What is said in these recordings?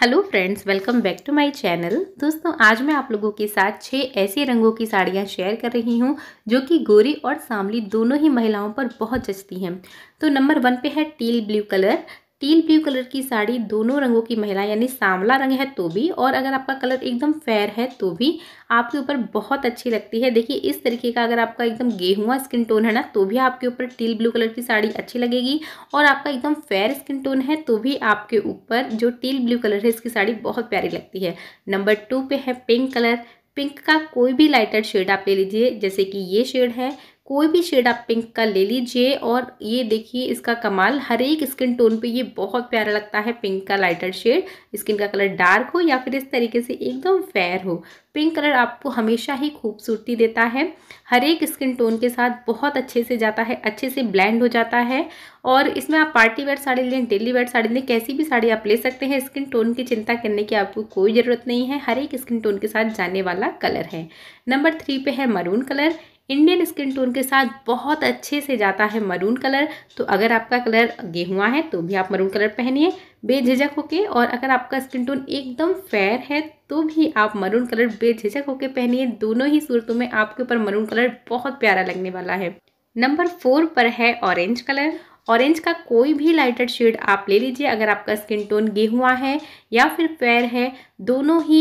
hello friends welcome back to my channel दोस्तों आज मैं आप लोगों के साथ छह ऐसे रंगों की साड़ियाँ शेयर कर रही हूँ जो कि गोरी और सांवली दोनों ही महिलाओं पर बहुत जचती हैं तो नंबर वन पे है teal blue colour teal blue colour की साड़ी दोनों रंगों की महिला यानी सांवला रंग है तो भी और अगर आपका कलर एकदम फेयर है तो भी आपके ऊपर बहुत अच्छी लगती है देखिए इस तरीके का अगर आपका एकदम गेहुआ स्किन टोन है ना तो भी आपके ऊपर टील ब्लू कलर की साड़ी अच्छी लगेगी और आपका एकदम फेयर स्किन टोन है तो भी आपके ऊपर जो टील ब्लू कलर है इसकी साड़ी बहुत प्यारी लगती है नंबर टू पे है पिंक कलर पिंक का कोई भी लाइटर शेड आप ले लीजिए जैसे कि ये शेड है कोई भी शेड आप पिंक का ले लीजिए और ये देखिए इसका कमाल हर एक स्किन टोन पे ये बहुत प्यारा लगता है पिंक का लाइटर शेड स्किन का कलर डार्क हो या फिर इस तरीके से एकदम फेयर हो पिंक कलर आपको हमेशा ही खूबसूरती देता है हर एक स्किन टोन के साथ बहुत अच्छे से जाता है अच्छे से ब्लेंड हो जाता है और इसमें आप पार्टी वेयर साड़ी लें डेली वेयर साड़ी लें कैसी भी साड़ी आप ले सकते हैं स्किन टोन की चिंता करने की आपको कोई ज़रूरत नहीं है हर एक स्किन टोन के साथ जाने वाला कलर है नंबर थ्री पे है maroon colour Indian skin tone के साथ बहुत अच्छे से जाता है मरून कलर तो अगर आपका कलर गेहुआ है तो भी आप मरून कलर पहनिए बेझिझक होके और अगर आपका स्किन टोन एकदम फेयर है तो भी आप मरून कलर बेझिझक होके पहनिए दोनों ही सूरतों में आपके ऊपर मरून कलर बहुत प्यारा लगने वाला है नंबर फोर पर है ऑरेंज कलर ऑरेंज का कोई भी लाइटर शेड आप ले लीजिए अगर आपका स्किन टोन गेहुआ है या फिर फेयर है दोनों ही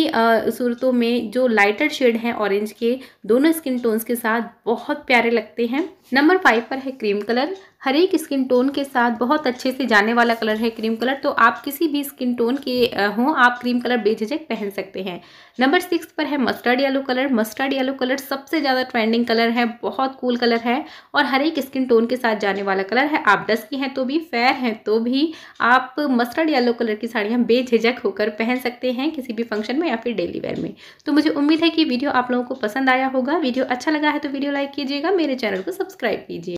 सूरतों में जो लाइटर शेड हैं ऑरेंज के दोनों स्किन टोन्स के साथ बहुत प्यारे लगते हैं नंबर फाइव पर है क्रीम कलर हर एक स्किन टोन के साथ बहुत अच्छे से जाने वाला कलर है क्रीम कलर तो आप किसी भी स्किन टोन के हों आप क्रीम कलर बेझिझक पहन सकते हैं नंबर सिक्स पर है mustard yellow colour mustard yellow colour सबसे ज़्यादा ट्रेंडिंग कलर है बहुत कूल कलर है और हर एक स्किन टोन के साथ जाने वाला कलर है आप डस्की हैं तो भी फेयर हैं तो भी आप मस्टर्ड येलो कलर की साड़ियाँ बेझिझक होकर पहन सकते हैं किसी भी फंक्शन में या फिर डेली वेयर में तो मुझे उम्मीद है कि वीडियो आप लोगों को पसंद आया होगा वीडियो अच्छा लगा है तो वीडियो लाइक कीजिएगा मेरे चैनल को सब्सक्राइब कीजिए